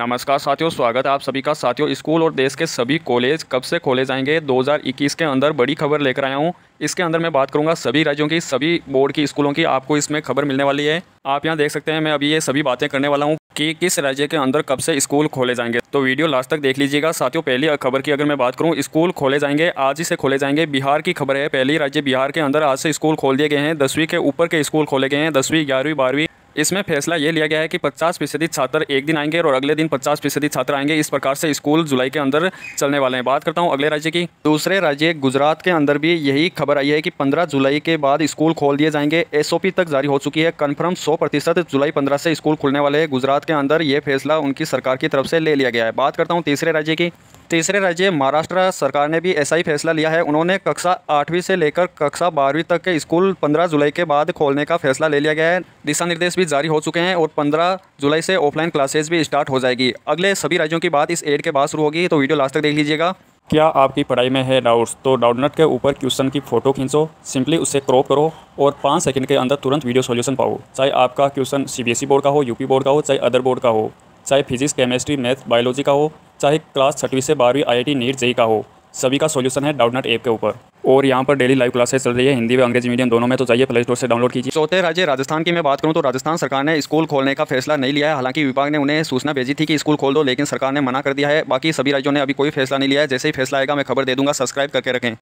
नमस्कार साथियों स्वागत है आप सभी का साथियों स्कूल और देश के सभी कॉलेज कब से खोले जाएंगे 2021 के अंदर बड़ी खबर लेकर आया हूँ इसके अंदर मैं बात करूंगा सभी राज्यों की सभी बोर्ड की स्कूलों की आपको इसमें खबर मिलने वाली है आप यहाँ देख सकते हैं मैं अभी ये सभी बातें करने वाला हूँ कि किस राज्य के अंदर कब से स्कूल खोले जाएंगे तो वीडियो लास्ट तक देख लीजिएगा साथियों पहली खबर की अगर मैं बात करूं स्कूल खोले जाएंगे आज ही से खोले जाएंगे बिहार की खबर है पहली राज्य बिहार के अंदर आज से स्कूल खोल दिए गए हैं दसवीं के ऊपर के स्कूल खोले गए हैं दसवीं ग्यारहवीं बारहवीं इसमें फैसला ये लिया गया है कि 50 फीसदी छात्र एक दिन आएंगे और अगले दिन 50 फीसदी छात्र आएंगे इस प्रकार से स्कूल जुलाई के अंदर चलने वाले हैं बात करता हूँ अगले राज्य की दूसरे राज्य गुजरात के अंदर भी यही खबर आई है कि 15 जुलाई के बाद स्कूल खोल दिए जाएंगे एसओपी तक जारी हो चुकी है कन्फर्म सौ प्रतिशत जुलाई पंद्रह से स्कूल खुलने वाले हैं गुजरात के अंदर ये फैसला उनकी सरकार की तरफ से ले लिया गया है बात करता हूँ तीसरे राज्य की तीसरे राज्य महाराष्ट्र सरकार ने भी ऐसा ही फैसला लिया है उन्होंने कक्षा आठवीं से लेकर कक्षा बारहवीं तक के स्कूल पंद्रह जुलाई के बाद खोलने का फैसला ले लिया गया है दिशा निर्देश भी जारी हो चुके हैं और पंद्रह जुलाई से ऑफलाइन क्लासेज भी स्टार्ट हो जाएगी अगले सभी राज्यों की बात इस एड के बाद शुरू होगी तो वीडियो लास्ट तक देख लीजिएगा क्या आपकी पढ़ाई में है डाउट्स तो डाउटनट के ऊपर क्वेश्चन की फ़ोटो खींचो सिंपली उसे क्रॉप करो और पाँच सेकंड के अंदर तुरंत वीडियो सॉल्यूशन पाओ चाहे आपका क्वेश्चन सीबीएसई e बोर्ड का हो यूपी बोर्ड का हो चाहे अदर बोर्ड का हो चाहे फिजिक्स केमिस्ट्री मैथ बायोलॉजी का हो चाहे क्लास छठवीं से बारहवीं आई नीट जेई का हो सभी का सोल्यूशन है डाउटनेट ऐप के ऊपर और यहाँ पर डेली लाइव क्लासेस चल रही है हिंदी व अंग्रेजी मीडियम दोनों में तो चाहिए प्ले स्टोर से डाउनलोड कीजिए चौथे राज्य राजस्थान की मैं बात करूँ तो राजस्थान सरकार ने स्कूल खोलने का फैसला नहीं लिया है हालांकि विभाग ने उन्हें सूचना भेजी थी कि स्कूल खोल दो लेकिन सरकार ने मना कर दिया है बाकी सभी राज्यों ने अभी कोई फैसला नहीं लिया है जैसे ही फैसला आएगा मैं खबर दे दूंगा सब्सक्राइब करके रखें